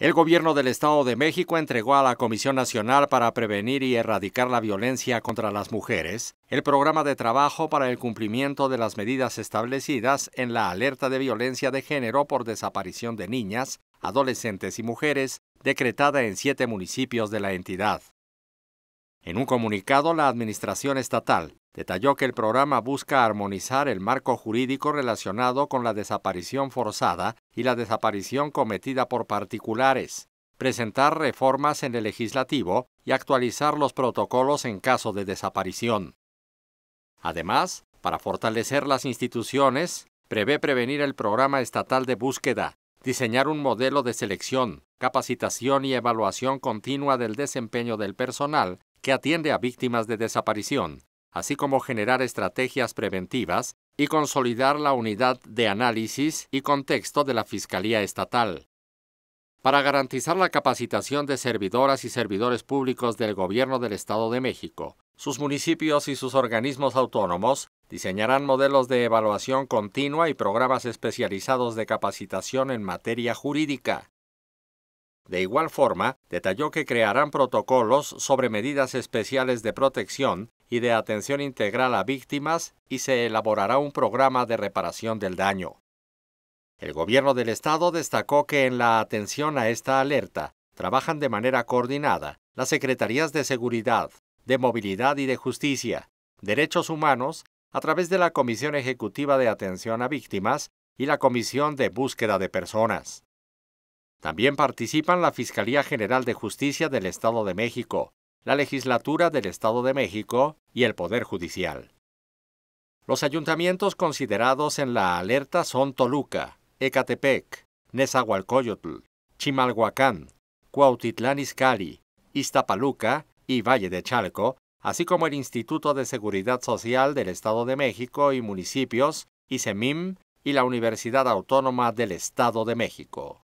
El gobierno del Estado de México entregó a la Comisión Nacional para Prevenir y Erradicar la Violencia contra las Mujeres el programa de trabajo para el cumplimiento de las medidas establecidas en la alerta de violencia de género por desaparición de niñas, adolescentes y mujeres, decretada en siete municipios de la entidad. En un comunicado, la Administración Estatal detalló que el programa busca armonizar el marco jurídico relacionado con la desaparición forzada y la desaparición cometida por particulares, presentar reformas en el legislativo y actualizar los protocolos en caso de desaparición. Además, para fortalecer las instituciones, prevé prevenir el programa estatal de búsqueda, diseñar un modelo de selección, capacitación y evaluación continua del desempeño del personal que atiende a víctimas de desaparición así como generar estrategias preventivas y consolidar la unidad de análisis y contexto de la Fiscalía Estatal. Para garantizar la capacitación de servidoras y servidores públicos del Gobierno del Estado de México, sus municipios y sus organismos autónomos diseñarán modelos de evaluación continua y programas especializados de capacitación en materia jurídica. De igual forma, detalló que crearán protocolos sobre medidas especiales de protección y de atención integral a víctimas y se elaborará un programa de reparación del daño. El gobierno del estado destacó que en la atención a esta alerta trabajan de manera coordinada las secretarías de Seguridad, de Movilidad y de Justicia, Derechos Humanos, a través de la Comisión Ejecutiva de Atención a Víctimas y la Comisión de Búsqueda de Personas. También participan la Fiscalía General de Justicia del Estado de México, la legislatura del Estado de México y el Poder Judicial. Los ayuntamientos considerados en la alerta son Toluca, Ecatepec, Nezahualcóyotl, Chimalhuacán, Cuautitlán Izcalli, Iztapaluca y Valle de Chalco, así como el Instituto de Seguridad Social del Estado de México y municipios, ICEMIM, y la Universidad Autónoma del Estado de México.